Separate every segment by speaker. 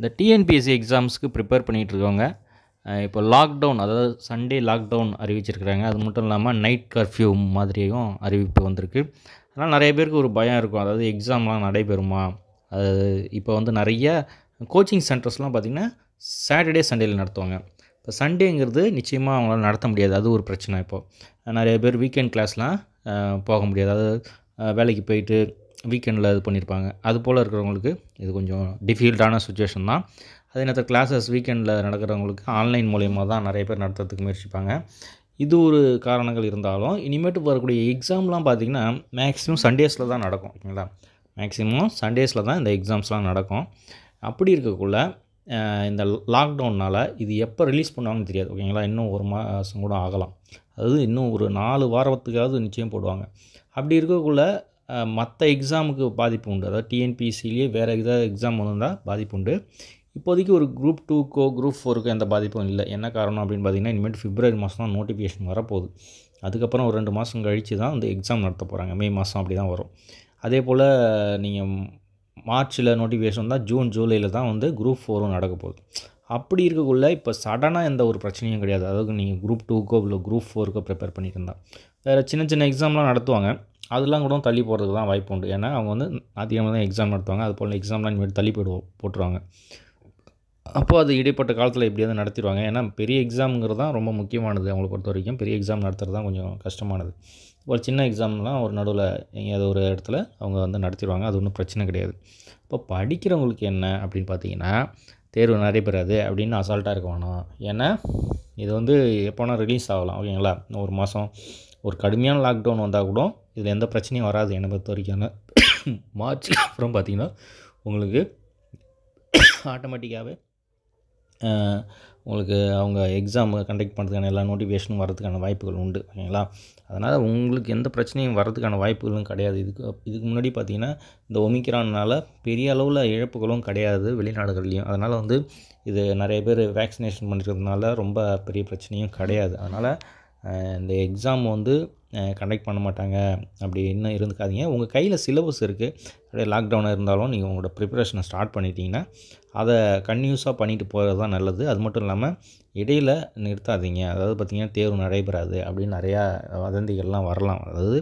Speaker 1: இந்த TNPSC எக்ஸாம்ஸ்க்கு prepare இருக்கவங்க இப்போ லாக்டவுன் அதாவது சண்டே லாக்டவுன் அறிவிச்சிருக்கிறாங்க அது மட்டும் இல்லாமல் நைட் கர்ஃப்யூ மாதிரியும் அறிவிப்பு வந்திருக்கு அதனால் நிறைய பேருக்கு ஒரு பயம் இருக்கும் அதாவது எக்ஸாம்லாம் நடைபெறுமா அது இப்போ வந்து நிறைய கோச்சிங் சென்டர்ஸ்லாம் பார்த்திங்கன்னா சாட்டர்டே சண்டேயில் நடத்துவாங்க இப்போ சண்டேங்கிறது நிச்சயமாக அவங்களால நடத்த முடியாது அது ஒரு பிரச்சனை இப்போது நிறைய பேர் வீக்கெண்ட் கிளாஸ்லாம் போக முடியாது அதாவது வேலைக்கு போயிட்டு வீக்கெண்டில் இது பண்ணியிருப்பாங்க அது போல் இருக்கிறவங்களுக்கு இது கொஞ்சம் டிஃபிகல்ட்டான சுச்சுவேஷன் தான் அதே நேரத்தில் கிளாஸஸ் வீக்கெண்டில் நடக்கிறவங்களுக்கு ஆன்லைன் மூலயமா தான் நிறைய பேர் நடத்துறதுக்கு முயற்சிப்பாங்க இது ஒரு காரணங்கள் இருந்தாலும் இனிமேட்டு வரக்கூடிய எக்ஸாம்லாம் பார்த்திங்கன்னா மேக்ஸிமம் சண்டேஸில் தான் நடக்கும் ஓகேங்களா மேக்ஸிமம் சண்டேஸில் தான் இந்த எக்ஸாம்ஸ்லாம் நடக்கும் அப்படி இருக்கக்குள்ள இந்த லாக்டவுன்னால் இது எப்போ ரிலீஸ் பண்ணுவாங்கன்னு தெரியாது ஓகேங்களா இன்னும் ஒரு மாதம் கூட ஆகலாம் அதாவது இன்னும் ஒரு நாலு வாரத்துக்காவது நிச்சயம் போடுவாங்க அப்படி இருக்கக்குள்ளே மற்ற எக்ஸாமுக்கு பாதிப்பு உண்டு அதாவது டிஎன்பிசிலேயே வேறு ஏதாவது எக்ஸாம் வந்தால் பாதிப்பு உண்டு இப்போதைக்கு ஒரு குரூப் டூக்கோ குரூப் ஃபோருக்கோ எந்த பாதிப்பும் இல்லை என்ன காரணம் அப்படின்னு பார்த்திங்கன்னா இனிமேல் பிப்ரவரி மாதம் தான் நோட்டிஃபிகேஷன் வரப்போகுது அதுக்கப்புறம் ஒரு ரெண்டு மாதம் கழித்து தான் அந்த எக்ஸாம் நடத்த போகிறாங்க மே மாதம் அப்படி தான் வரும் அதே போல் நீங்கள் மார்ச்சில் நோட்டிஃபிகேஷன் வந்தால் ஜூன் ஜூலையில் தான் வந்து குரூப் ஃபோரும் நடக்க போகுது அப்படி இருக்கக்குள்ளே இப்போ சடனாக எந்த ஒரு பிரச்சனையும் கிடையாது அதாவது நீங்கள் குரூப் டூக்கோ இல்லை குரூப் ஃபோருக்கோ ப்ரிப்பேர் பண்ணியிருந்தா வேறு சின்ன சின்ன எக்ஸாம்லாம் நடத்துவாங்க அதெல்லாம் கூட தள்ளி போகிறதுக்கு தான் வாய்ப்பு உண்டு ஏன்னா அவங்க வந்து அதிகமாக தான் எக்ஸாம் நடத்துவாங்க அது போல் எக்ஸாம்லாம் இனிமேல் தள்ளி போயிடுவோம் போட்டுருவாங்க அப்போது அது இடைப்பட்ட காலத்தில் எப்படியாவது நடத்திடுவாங்க ஏன்னா பெரிய எக்ஸாம்ங்கிறது தான் ரொம்ப முக்கியமானது அவங்களை பொறுத்த வரைக்கும் பெரிய எக்ஸாம் நடத்துகிறது தான் கொஞ்சம் கஷ்டமானது ஒரு சின்ன எக்ஸாம்லாம் ஒரு நடுவில் எங்கேயாவது ஒரு இடத்துல அவங்க வந்து நடத்திடுவாங்க அது ஒன்றும் பிரச்சனை கிடையாது இப்போ படிக்கிறவங்களுக்கு என்ன அப்படின்னு பார்த்தீங்கன்னா தேர்வு நடைபெறாது அப்படின்னு அசால்ட்டாக இருக்க வேணாம் ஏன்னா இது வந்து எப்போனா ரிலீஸ் ஆகலாம் ஓகேங்களா ஒரு மாதம் ஒரு கடுமையான லாக்டவுன் வந்தால் கூட இதில் எந்த பிரச்சனையும் வராது என்னை பொறுத்த வரைக்கும் மார்ச்சுக்கு அப்புறம் பார்த்திங்கன்னா உங்களுக்கு ஆட்டோமேட்டிக்காகவே உங்களுக்கு அவங்க எக்ஸாம் கண்டக்ட் பண்ணுறதுக்கான எல்லா நோட்டிஃபிகேஷனும் வரதுக்கான வாய்ப்புகள் உண்டு ஓகேங்களா அதனால் உங்களுக்கு எந்த பிரச்சனையும் வரதுக்கான வாய்ப்புகளும் கிடையாது இதுக்கு இதுக்கு முன்னாடி பார்த்திங்கன்னா இந்த ஒமிக்ரானால் பெரிய அளவில் இழப்புகளும் கிடையாது வெளிநாடுகள்லேயும் அதனால் வந்து இது நிறைய பேர் வேக்சினேஷன் பண்ணிக்கிறதுனால ரொம்ப பெரிய பிரச்சனையும் கிடையாது அதனால் இந்த எக்ஸாம் வந்து கண்டக்ட் பண்ண மாட்டாங்க அப்படி இன்னும் இருந்துக்காதீங்க உங்கள் கையில் சிலபஸ் இருக்குது அப்படியே லாக்டவுனாக இருந்தாலும் நீங்கள் உங்களோட ப்ரிப்பரேஷனை ஸ்டார்ட் பண்ணிட்டீங்கன்னா அதை கன்யூஸாக பண்ணிட்டு போகிறது தான் நல்லது அது மட்டும் இல்லாமல் இடையில் நிறுத்தாதீங்க அதாவது பார்த்திங்கன்னா தேர்வு நடைபெறாது அப்படின்னு நிறையா வதந்திகள்லாம் வரலாம் அதாவது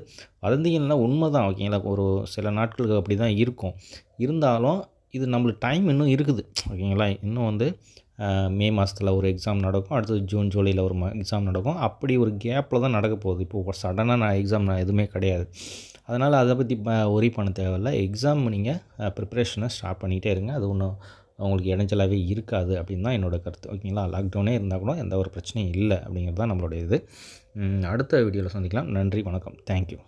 Speaker 1: வதந்திகள்னால் உண்மை தான் ஓகேங்களா ஒரு சில நாட்களுக்கு அப்படி தான் இருக்கும் இருந்தாலும் இது நம்மளுக்கு டைம் இன்னும் இருக்குது ஓகேங்களா இன்னும் வந்து மே மாதத்தில் ஒரு எக்ஸாம் நடக்கும் அடுத்தது ஜூன் ஜூலையில் ஒரு எக்ஸாம் நடக்கும் அப்படி ஒரு கேப்பில் தான் நடக்க போகுது இப்போது சடனாக நான் எக்ஸாம் நான் எதுவுமே கிடையாது அதனால் அதை பற்றி ஒரி பண்ண தேவையில்ல எக்ஸாம் நீங்கள் ப்ரிப்ரேஷனை ஸ்டார்ட் பண்ணிக்கிட்டே இருங்க அது ஒன்றும் உங்களுக்கு இடைஞ்சலாகவே இருக்காது அப்படின்னு தான் என்னோடய கருத்து ஓகேங்களா லாக்டவுனே இருந்தால் கூட எந்த ஒரு பிரச்சனையும் இல்லை அப்படிங்கிறது தான் நம்மளுடைய இது அடுத்த வீடியோவில் சந்திக்கலாம் நன்றி வணக்கம் தேங்க்யூ